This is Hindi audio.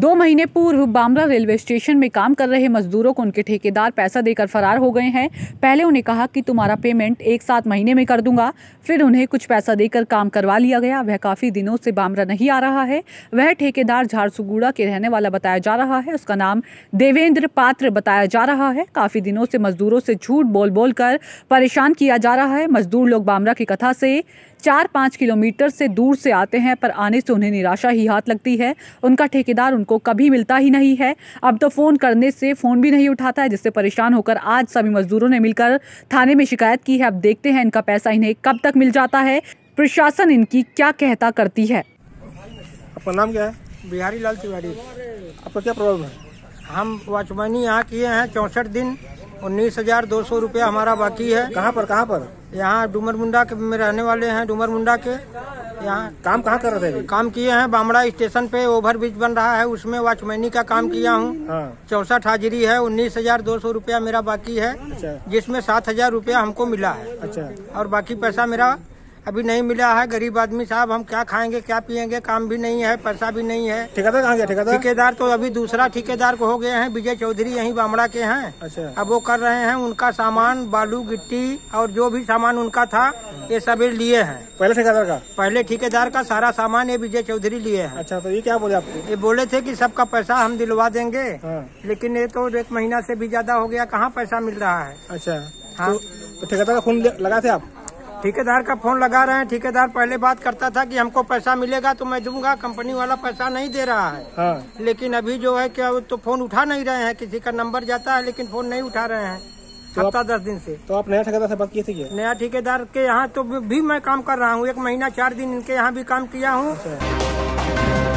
दो महीने पूर्व बामरा रेलवे स्टेशन में काम कर रहे मजदूरों को उनके ठेकेदार पैसा देकर फरार हो गए हैं पहले उन्हें कहा कि तुम्हारा पेमेंट एक सात महीने में कर दूंगा फिर उन्हें कुछ पैसा देकर काम करवा लिया गया वह काफ़ी दिनों से बामरा नहीं आ रहा है वह ठेकेदार झारसुगुड़ा के रहने वाला बताया जा रहा है उसका नाम देवेंद्र पात्र बताया जा रहा है काफ़ी दिनों से मजदूरों से झूठ बोल बोल कर परेशान किया जा रहा है मजदूर लोग बामरा की कथा से चार पाँच किलोमीटर से दूर से आते हैं पर आने से उन्हें निराशा ही हाथ लगती है उनका ठेकेदार उनको को कभी मिलता ही नहीं है अब तो फ़ोन करने से फ़ोन भी नहीं उठाता है जिससे परेशान होकर आज सभी मजदूरों ने मिलकर थाने में शिकायत की है अब देखते हैं इनका पैसा इन्हें कब तक मिल जाता है प्रशासन इनकी क्या कहता करती है आपका नाम क्या है बिहारी लाल तिवारी आपका क्या प्रॉब्लम है हम वाचमैनी यहाँ किए हैं चौंसठ दिन उन्नीस हजार दो सौ रुपया हमारा बाकी है कहाँ पर कहाँ पर यहाँ डूमर मुंडा के में रहने वाले हैं डूमर मुंडा के यहाँ काम कहाँ कर रहे थे काम किए हैं बामड़ा स्टेशन पे ओवर ब्रिज बन रहा है उसमें वॉचमैनी का काम किया हूँ हाँ। चौसठ हाजिरी है उन्नीस हजार दो सौ रूपया मेरा बाकी है अच्छा। जिसमें सात हजार रूपया हमको मिला है अच्छा और बाकी पैसा मेरा अभी नहीं मिला है गरीब आदमी साहब हम क्या खाएंगे क्या पियेंगे काम भी नहीं है पैसा भी नहीं है ठेकेदार कहाँ गया ठेकेदार ठेकेदार तो अभी दूसरा ठेकेदार को हो गए हैं विजय चौधरी यहीं बामड़ा के हैं अच्छा अब वो कर रहे हैं उनका सामान बालू गिट्टी और जो भी सामान उनका था ये सब लिए है पहले ठेकेदार का पहले ठेकेदार का सारा सामान ये विजय चौधरी लिए है अच्छा तो ये क्या बोले आपको ये बोले थे की सबका पैसा हम दिलवा देंगे हाँ। लेकिन ये तो एक महीना से भी ज्यादा हो गया कहाँ पैसा मिल रहा है अच्छा हाँ तो ठेकेदार का खून लगा थे आप ठेकेदार का फोन लगा रहे हैं ठेकेदार पहले बात करता था कि हमको पैसा मिलेगा तो मैं दूंगा कंपनी वाला पैसा नहीं दे रहा है हाँ। लेकिन अभी जो है क्या तो फोन उठा नहीं रहे हैं किसी का नंबर जाता है लेकिन फोन नहीं उठा रहे हैं तो दस दिन से तो आप नया ठेकेदार से बात किए थे क्या नया ठेकेदार के यहाँ तो भी मैं काम कर रहा हूँ एक महीना चार दिन इनके यहाँ भी काम किया हूँ अच्छा।